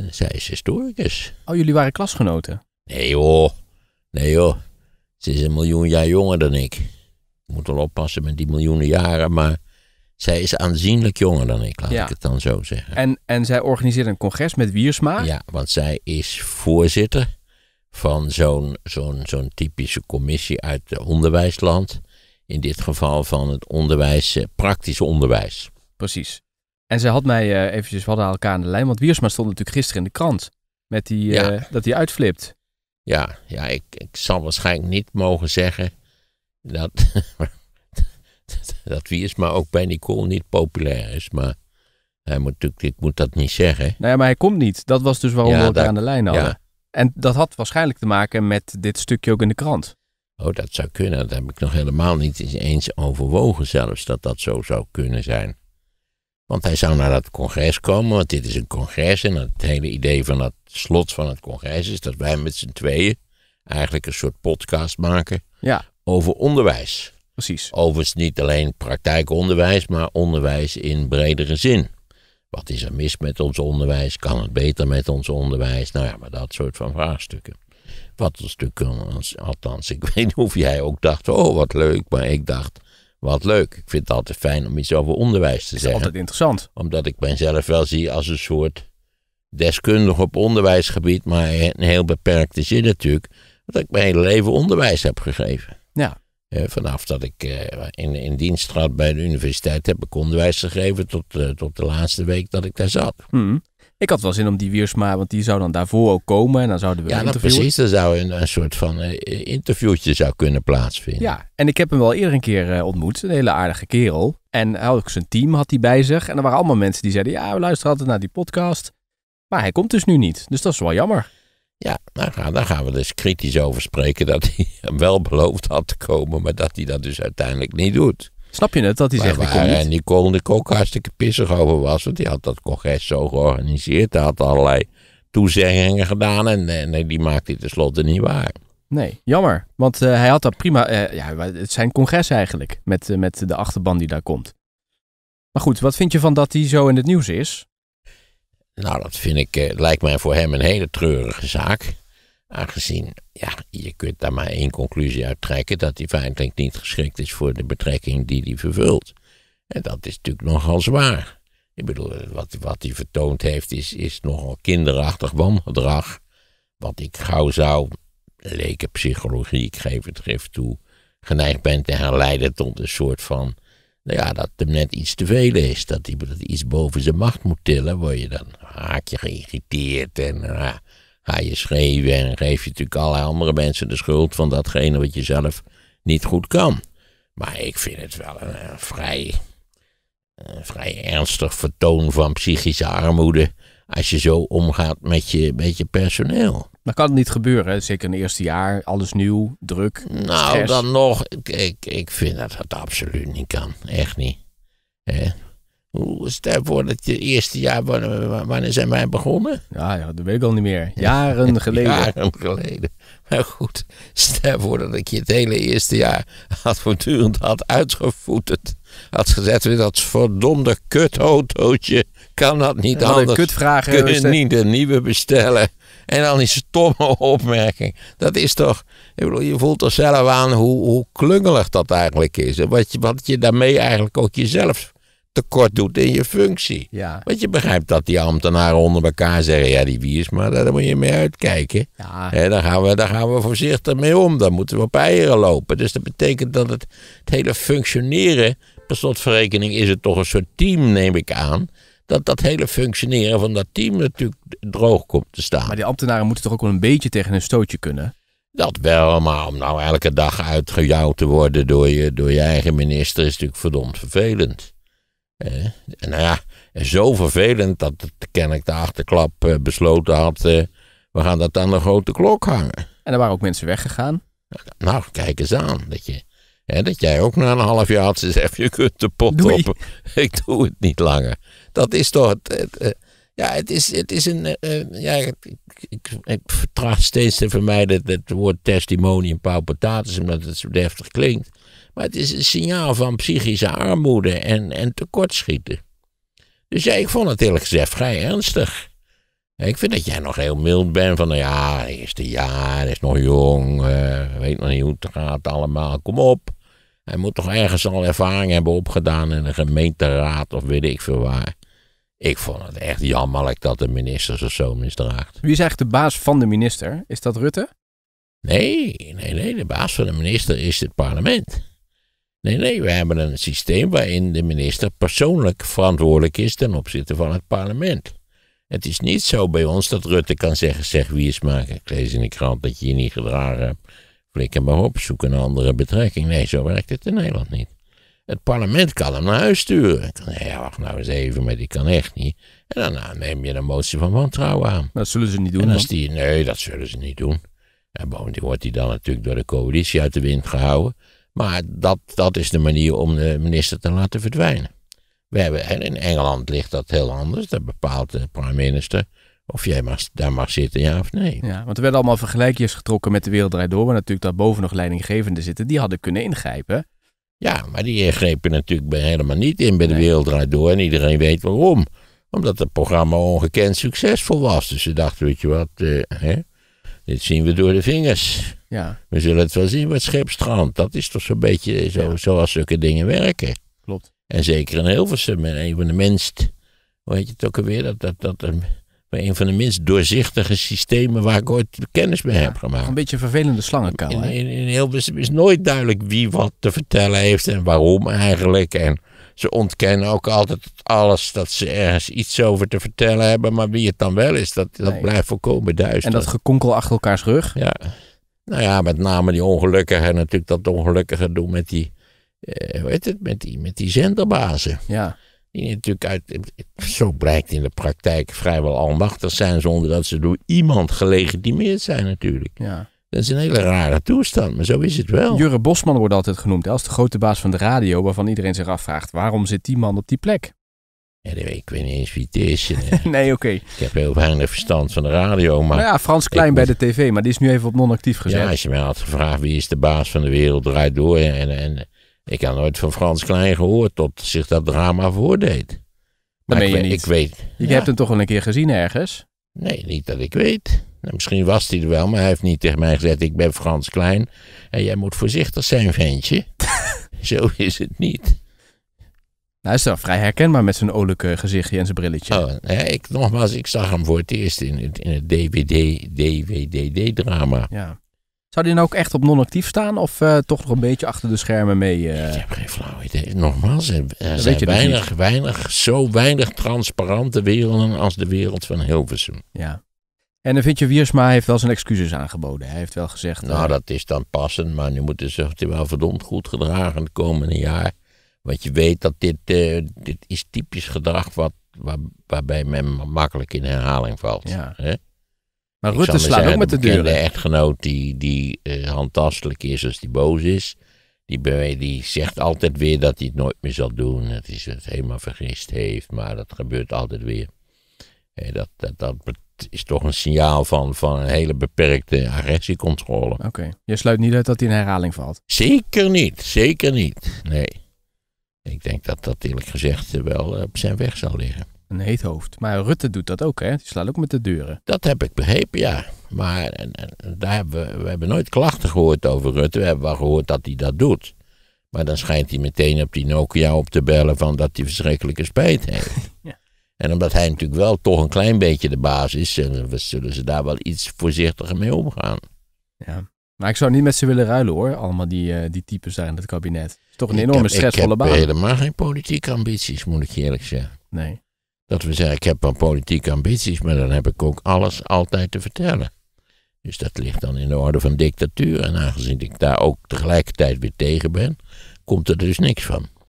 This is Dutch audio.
Eh, zij is historicus. Oh, jullie waren klasgenoten? Nee joh, nee joh. Ze is een miljoen jaar jonger dan ik. Ik moet wel oppassen met die miljoenen jaren, maar zij is aanzienlijk jonger dan ik, laat ik het dan zo zeggen. En, en zij organiseert een congres met Wiersma? Ja, want zij is voorzitter van zo'n zo'n zo'n typische commissie uit het onderwijsland. In dit geval van het onderwijs, eh, praktisch onderwijs. Precies. En ze had mij eh, eventjes, we hadden elkaar aan de lijn, want Wiersma stond natuurlijk gisteren in de krant. Met die, eh, dat hij uitflipt. Ja, ja ik, ik zal waarschijnlijk niet mogen zeggen dat, dat Wiersma ook bij Nicole niet populair is. Maar hij moet natuurlijk, dit moet dat niet zeggen. Nou ja, maar hij komt niet. Dat was dus waarom we elkaar aan de lijn hadden. En dat had waarschijnlijk te maken met dit stukje ook in de krant. Oh, dat zou kunnen. Dat heb ik nog helemaal niet eens overwogen zelfs, dat dat zo zou kunnen zijn. Want hij zou naar dat congres komen, want dit is een congres. En het hele idee van dat slot van het congres is dat wij met z'n tweeën eigenlijk een soort podcast maken ja. over onderwijs. Precies. Overigens niet alleen praktijkonderwijs, maar onderwijs in bredere zin. Wat is er mis met ons onderwijs? Kan het beter met ons onderwijs? Nou ja, maar dat soort van vraagstukken. Wat een stuk althans, ik weet niet of jij ook dacht, oh wat leuk, maar ik dacht, wat leuk. Ik vind het altijd fijn om iets over onderwijs te zeggen. altijd interessant. Omdat ik mezelf wel zie als een soort deskundige op onderwijsgebied, maar in een heel beperkte zin natuurlijk. Dat ik mijn hele leven onderwijs heb gegeven. Ja. Eh, vanaf dat ik eh, in, in dienst trad bij de universiteit heb ik onderwijs gegeven tot, eh, tot de laatste week dat ik daar zat. Hmm. Ik had wel zin om die Wiersma, want die zou dan daarvoor ook komen. En dan zouden we ja, precies. Er zou een, een soort van eh, interviewtje zou kunnen plaatsvinden. Ja, en ik heb hem wel eerder een keer eh, ontmoet. Een hele aardige kerel. En ook zijn team had hij bij zich. En er waren allemaal mensen die zeiden, ja, we luisteren altijd naar die podcast. Maar hij komt dus nu niet. Dus dat is wel jammer. Ja, nou, nou, daar gaan we dus kritisch over spreken. Dat hij hem wel beloofd had te komen, maar dat hij dat dus uiteindelijk niet doet. Snap je het? Dat hij zegt, maar, hij En Nicole Nicole ook hartstikke pissig over was. Want die had dat congres zo georganiseerd. Hij had allerlei toezeggingen gedaan. En, en die maakte hij tenslotte niet waar. Nee, jammer. Want eh, hij had dat prima... Uh, ja, het zijn congres eigenlijk. Met, eh, met de achterban die daar komt. Maar goed, wat vind je van dat hij zo in het nieuws is? Nou, dat vind ik, lijkt mij voor hem een hele treurige zaak. Aangezien ja, je kunt daar maar één conclusie uit trekken: dat hij feitelijk niet geschikt is voor de betrekking die hij vervult. En dat is natuurlijk nogal zwaar. Ik bedoel, wat, wat hij vertoond heeft is, is nogal kinderachtig wangedrag. Wat ik gauw zou, leken psychologie, ik geef het grif toe, geneigd bent te herleiden tot een soort van. Nou ja, dat hem net iets te veel is. Dat hij dat iets boven zijn macht moet tillen, word je dan haak haakje geïrriteerd en. Nou ja je schreeuwen en geef je natuurlijk alle andere mensen de schuld van datgene wat je zelf niet goed kan. Maar ik vind het wel een, vrij, vrij ernstig vertoon van psychische armoede als je zo omgaat met je, met je personeel. Maar kan het niet gebeuren, zeker in het eerste jaar, alles nieuw, druk. Nou, dan nog, ik, ik, ik vind dat dat absoluut niet kan. Echt niet. Hoe stel voor dat je eerste jaar, wanneer zijn wij begonnen? Ja, ja dat weet ik al niet meer. Jaren geleden. Jaren geleden. Maar goed, stel voor dat ik je het hele eerste jaar had voortdurend had uitgevoeterd. Had gezet weer dat verdomde kutautootje. Kan dat niet ja, anders? Kutvragen Kunnen niet een nieuwe bestellen? En dan die stomme opmerking. Dat is toch. je voelt er zelf aan hoe, hoe klungelig dat eigenlijk is. Wat wat je daarmee eigenlijk ook jezelf tekort doet in je functie. Ja. Want je begrijpt dat die ambtenaren onder elkaar zeggen: ja, die wie is, maar daar moet je mee uitkijken. Ja. He, daar, gaan we, daar gaan we voorzichtig mee om. Daar moeten we op eieren lopen. Dus dat betekent dat het, het hele functioneren, per slotverrekening is het toch een soort team, neem ik aan. Dat dat hele functioneren van dat team natuurlijk droog komt te staan. Maar die ambtenaren moeten toch ook wel een beetje tegen een stootje kunnen? Dat wel, maar om nou elke dag uitgejouwd te worden door je, door je eigen minister is natuurlijk verdomd vervelend. En nou ja, zo vervelend dat de kennelijk de achterklap eh, besloten had, eh, we gaan dat aan de grote klok hangen. En er waren ook mensen weggegaan. Nou, kijk eens aan. Dat, je, hè, dat jij ook na een half jaar had gezegd, je kunt de pot Doei. op. Ik doe het niet langer. Dat is toch... het, eh, ja, het is, het is een. Eh, eh, ja, ik, ik, ik tracht steeds te vermijden dat het woord testimonium en omdat het zo deftig klinkt. Maar het is een signaal van psychische armoede en, en tekortschieten. Dus ja, ik vond het eerlijk gezegd vrij ernstig. Ik vind dat jij nog heel mild bent van, nou ja, eerste jaar, is nog jong, eh, weet nog niet hoe het gaat allemaal, kom op. Hij moet toch ergens al ervaring hebben opgedaan in een gemeenteraad of weet ik veel waar. Ik vond het echt jammerlijk dat de minister zich zo misdraagt. Wie is eigenlijk de baas van de minister? Is dat Rutte? Nee, nee, nee. De baas van de minister is het parlement. Nee, nee, we hebben een systeem waarin de minister persoonlijk verantwoordelijk is ten opzichte van het parlement. Het is niet zo bij ons dat Rutte kan zeggen, zeg wie is maar Ik lees in de krant dat je je niet gedragen hebt. Flikker maar op, zoek een andere betrekking. Nee, zo werkt het in Nederland niet. Het parlement kan hem naar huis sturen. Ik ja, wacht nou eens even, maar die kan echt niet. En daarna neem je een motie van wantrouwen aan. Dat zullen ze niet doen. En als die, nee, dat zullen ze niet doen. En bovendien wordt hij dan natuurlijk door de coalitie uit de wind gehouden. Maar dat, dat is de manier om de minister te laten verdwijnen. We hebben, in Engeland ligt dat heel anders. Dat bepaalt de prime minister of jij daar mag zitten, ja of nee. Ja, want er werden allemaal vergelijkjes getrokken met de Wereld Door. Waar natuurlijk daar boven nog leidinggevenden zitten. Die hadden kunnen ingrijpen. Ja, maar die grepen natuurlijk helemaal niet in bij de nee. Wereldraad Door. En iedereen weet waarom. Omdat het programma ongekend succesvol was. Dus ze dachten, weet je wat, eh, hè? dit zien we door de vingers. Ja. We zullen het wel zien met schip Dat is toch zo'n beetje eh, zo, zoals zulke dingen werken. Klopt. En zeker in Hilversum, een van de minst, weet je het ook alweer, dat, dat, dat, ehm, een van de minst doorzichtige systemen waar ik ooit kennis mee heb gemaakt. Een beetje een vervelende slangenkuil. In, in, in heel, is nooit duidelijk wie wat te vertellen heeft en waarom eigenlijk. En ze ontkennen ook altijd alles dat ze ergens iets over te vertellen hebben. Maar wie het dan wel is, dat, blijft volkomen duister. En dat gekonkel achter elkaars rug. Ja. Nou ja, met name die en Natuurlijk dat ongelukkige doen met die, eh, hoe het, met die, met die zenderbazen. Ja. Die natuurlijk uit, zo blijkt in de praktijk, vrijwel almachtig zijn zonder dat ze door iemand gelegitimeerd zijn natuurlijk. Ja. Dat is een hele rare toestand, maar zo is het wel. Jurre Bosman wordt altijd genoemd als de grote baas van de radio, waarvan iedereen zich afvraagt, waarom zit die man op die plek? Ja, ik weet niet eens wie het is. Eh. nee, oké. Ik heb heel weinig verstand van de radio. Maar nou ja, Frans Klein bij de tv, maar die is nu even op non-actief gezet. Ja, als je mij had gevraagd wie is de baas van de wereld, draait door. En, en ik had nooit van Frans Klein gehoord tot zich dat drama voordeed. Maar dat ik, je niet. ik weet. Je hebt hem toch wel een keer gezien ergens? Nee, niet dat ik weet. Nou, misschien was hij er wel, maar hij heeft niet tegen mij gezegd: Ik ben Frans Klein en jij moet voorzichtig zijn, ventje. Zo is het niet. Nou, hij is dan vrij herkenbaar met zijn olijke gezichtje en zijn brilletje. Oh, ik, nogmaals, ik zag hem voor het eerst in het, in het DVD-drama. ja. Zou die dan nou ook echt op non-actief staan of eh, toch nog een beetje achter de schermen mee? Eh? Ik heb geen flauw idee. Nogmaals, er zijn dus weinig, weinig, zo weinig transparante werelden als de wereld van Hilversum. Ja. En dan vind je Wiersma heeft wel zijn excuses aangeboden. Hij heeft wel gezegd. Nou, eh, dat is dan passend, maar nu moeten ze zich wel verdomd goed gedragen de komende jaar. Want je weet dat dit, dit is typisch gedrag wat, waar, waarbij men makkelijk in herhaling valt. Ja. Maar Rutte slaat ook met de, de deuren. De echtgenoot die, die uh, handtastelijk is als die boos is. Die, die zegt altijd weer dat hij het nooit meer zal doen. Dat hij het helemaal vergist heeft. Maar dat gebeurt altijd weer. Hey, eh, dat, dat, dat is toch een signaal van, van een hele beperkte agressiecontrole. Oké. Je sluit niet uit dat hij in herhaling valt? Zeker niet. Zeker niet. Nee. Ik denk dat dat eerlijk gezegd wel eh, op zijn weg zal liggen een heet hoofd. Maar Rutte doet dat ook, hè? Die slaat ook met de deuren. Dat heb ik begrepen, ja. Maar en, en, daar hebben we, we hebben nooit klachten gehoord over Rutte. We hebben wel gehoord dat hij dat doet. Maar dan schijnt hij meteen op die Nokia op te bellen van dat hij verschrikkelijke spijt heeft. ja. En omdat hij natuurlijk wel toch een klein beetje de baas is, zullen ze daar wel iets voorzichtiger mee omgaan. Ja. Maar ik zou niet met ze willen ruilen hoor, allemaal die, eh, die types daar in het kabinet. toch een enorme stressvolle baan. Ik heb helemaal geen politieke ambities, moet ik eerlijk zeggen. Nee. Dat we zeggen, ik heb wel politieke ambities, maar dan heb ik ook alles altijd te vertellen. Dus dat ligt dan in de orde van dictatuur. En aangezien ik daar ook tegelijkertijd weer tegen ben, komt er dus niks van.